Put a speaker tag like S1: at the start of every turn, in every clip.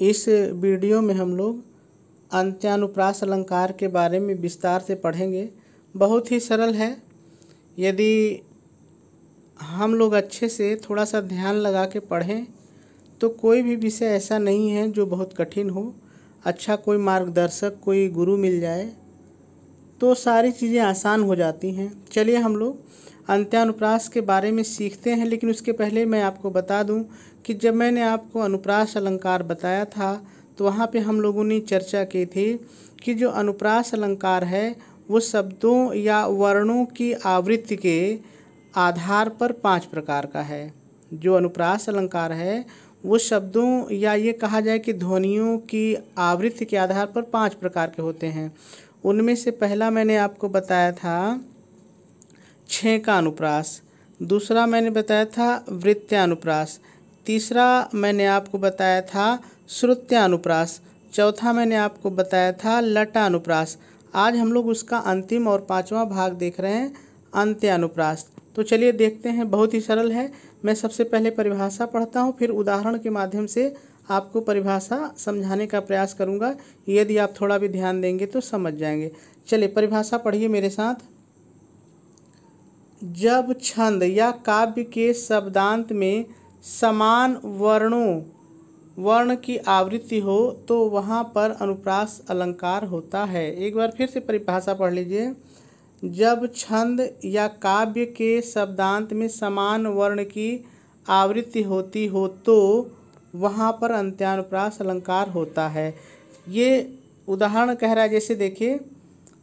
S1: इस वीडियो में हम लोग अंत्यानुप्रास अलंकार के बारे में विस्तार से पढ़ेंगे बहुत ही सरल है यदि हम लोग अच्छे से थोड़ा सा ध्यान लगा के पढ़ें तो कोई भी विषय ऐसा नहीं है जो बहुत कठिन हो अच्छा कोई मार्गदर्शक कोई गुरु मिल जाए तो सारी चीज़ें आसान हो जाती हैं चलिए हम लोग अंत्यानुप्रास के बारे में सीखते हैं लेकिन उसके पहले मैं आपको बता दूं कि जब मैंने आपको अनुप्रास अलंकार बताया था तो वहाँ पे हम लोगों ने चर्चा की थी कि जो अनुप्रास अलंकार है वो शब्दों या वर्णों की आवृत्ति के आधार पर पांच प्रकार का है जो अनुप्रास अलंकार है वो शब्दों या ये कहा जाए कि ध्वनियों की आवृत्ति के आधार पर पांच प्रकार के होते हैं उनमें से पहला मैंने आपको बताया था छः का अनुप्रास दूसरा मैंने बताया था वृत्त्यानुप्रास तीसरा मैंने आपको बताया था श्रुत्यानुप्रास चौथा मैंने आपको बताया था लटानुप्रास आज हम लोग उसका अंतिम और पांचवा भाग देख रहे हैं अंत्यानुप्रास तो चलिए देखते हैं बहुत ही सरल है मैं सबसे पहले परिभाषा पढ़ता हूँ फिर उदाहरण के माध्यम से आपको परिभाषा समझाने का प्रयास करूँगा यदि आप थोड़ा भी ध्यान देंगे तो समझ जाएंगे चलिए परिभाषा पढ़िए मेरे साथ जब छंद या काव्य के शब्दांत में समान वर्णों वर्ण की आवृत्ति हो तो वहाँ पर अनुप्रास अलंकार होता है एक बार फिर से परिभाषा पढ़ लीजिए जब छंद या काव्य के शब्दांत में समान वर्ण की आवृत्ति होती हो तो वहाँ पर अंत्यानुप्रास अलंकार होता है ये उदाहरण कह रहा है जैसे देखिए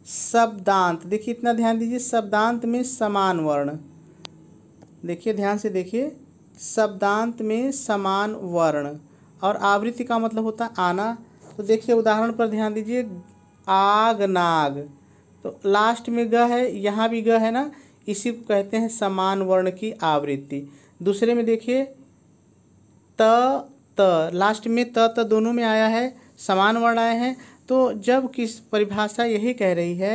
S1: शब्दांत देखिए इतना ध्यान दीजिए शब्दांत में समान वर्ण देखिए ध्यान से देखिए शब्दांत में समान वर्ण और आवृत्ति का मतलब होता है आना तो देखिए उदाहरण पर ध्यान दीजिए आग नाग तो लास्ट में ग है यहाँ भी ग है ना इसी को कहते हैं समान वर्ण की आवृत्ति दूसरे में देखिए त त लास्ट में त त दोनों में आया है समान वर्ण आए हैं तो जब किस परिभाषा यही कह रही है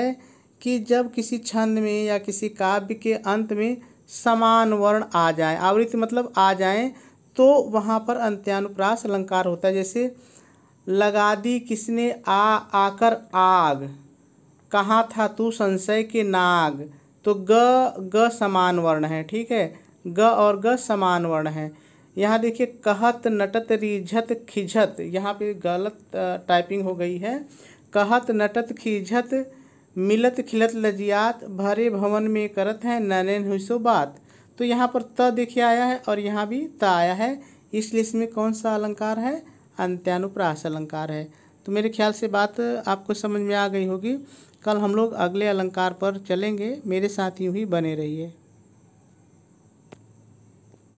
S1: कि जब किसी छंद में या किसी काव्य के अंत में समान वर्ण आ जाए आवृत्ति मतलब आ जाए तो वहाँ पर अंत्यानुप्रास अलंकार होता है जैसे लगा दी किसने आ आकर आग कहाँ था तू संशय के नाग तो ग ग समान वर्ण है ठीक है ग और ग समान वर्ण है यहाँ देखिए कहत नटत रिझत खिझत यहाँ पे गलत टाइपिंग हो गई है कहत नटत खिझत मिलत खिलत लजियात भरे भवन में करत है नैन हुई सो बात तो यहाँ पर त देखिए आया है और यहाँ भी त आया है इसलिए इसमें कौन सा अलंकार है अंत्यानुप्रास अलंकार है तो मेरे ख्याल से बात आपको समझ में आ गई होगी कल हम लोग अगले अलंकार पर चलेंगे मेरे साथ यूँ ही बने रहिए